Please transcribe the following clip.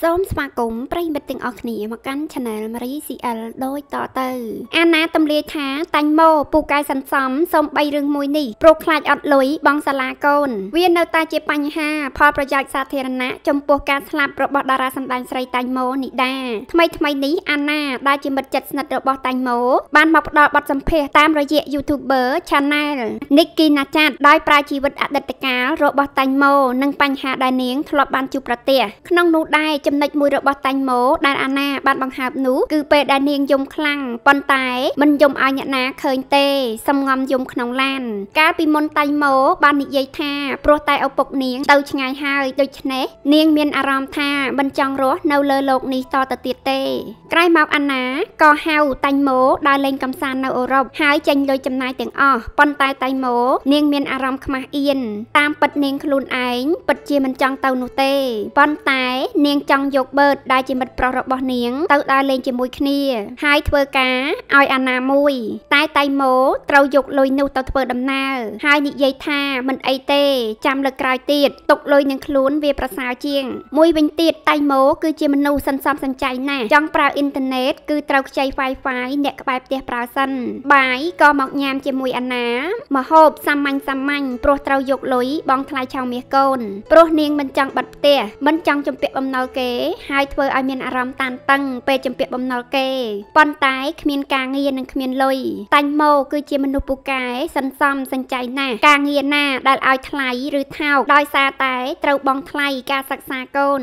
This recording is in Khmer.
សូមស្វាគមន៍ប្រិយមិត្តទាំងអស់គ្នាមកកាន់ Channel Marie CL ដូចតទៅអាណាទំលាយថាតាញ់ម៉ូពូកែសន្សំសូម3រឿងមួយនេះព្រោះខ្លាចអត់លុយបងសាលាកូនវានៅតែជាបញ្ហាផលប្រយោជន៍សាធារណៈចំពោះការស្លាប់របស់តារាសម្ដែងស្រីតាញ់ម៉ូនីដា ថ្មីថ្មីនេះអាណាដែលជាមិត្តជិតស្និទ្ធរបស់តាញ់ម៉ូបានមកផ្ដល់បទសម្ភាសតាមរយៈ YouTuber Channel Nikki Nachat ដោយប្រើជីវិតអតីតកាលរបស់តាញ់ម៉ូនិងបញ្ហាដែលនាងធ្លាប់បានជួបប្រទះក្នុងនោះដែរចំណុចមួយរបស់តាញ់ម៉ូដែលអាណាបានបង្ហើបនោះគឺពេលដែលនាងយំខ្លាំងប៉ុន្តែមិនយំឲ្យអ្នកណាឃើញទេសំងំយំក្នុងឡានកាលពីមុនតាញ់ម៉ូបាននិយាយថាព្រោះតែឪពុកនាងទៅឆ្ងាយហើយដូច្នេះនាងមានអារម្មណ៍ថាមិនចង់រស់នៅលើលោកនេះតទៅទៀតទេក្រោយមកអាណាក៏ហៅតាញ់ម៉ូដើរលេងកំសាន្តនៅអឺរ៉ុបហើយចេញលុយចំណាយទាំងអស់ប៉ុន្តែតាញ់ម៉ូនាងមានអារម្មណ៍ខ្មាស់អៀនតាមពិតនាងខ្លួនឯងពិតជាមិនចង់ទៅនោះទេប៉ុន្តែនាងចចង់យកបឺតដែលជាមិត្តប្រុសរបស់នាងទៅដើរលេងជាមួយគ្នា ហើយធ្វើការឲ្យអាណាមួយ តែតៃម៉ូត្រូវយកលុយនោះទៅធ្វើដំណើរហើយនិយាយថាមិនអីទេចាំលើកក្រោយទៀតទុកលុយនឹងខ្លួនវាប្រសើរជាង មួយវិញទៀតតៃម៉ូគឺជាមនុស្សសន្សំសំចៃណាស់ចង់ប្រើអ៊ីនធឺណិតគឺត្រូវខ្ចី Wi-Fi អ្នកក្បែរផ្ទះប្រើសិនបាយក៏មកញ៉ាំជាមួយអាណាមហូបសាមញ្ញសាមញ្ញព្រោះត្រូវយកលុយបងថ្លៃឆៅមាសកូនព្រោះនាងមិនចង់បាត់ផ្ទះមិនចង់ជំពាក់បំណុលគេគេហើយធ្វើឲ្យមានអារម្មណ៍តានតឹងពេលជំពាក់បំណុលគេប៉ុន្តែគ្មានការងារនិងគ្មានលុយតាញ់ម៉ូគឺជាមនុស្សពូកែសន្សំសន្ចៃណាស់ការងារណាដែលឲ្យថ្លៃឬថោកដោយសារតែត្រូវបង់ថ្លៃការសិក្សាកូន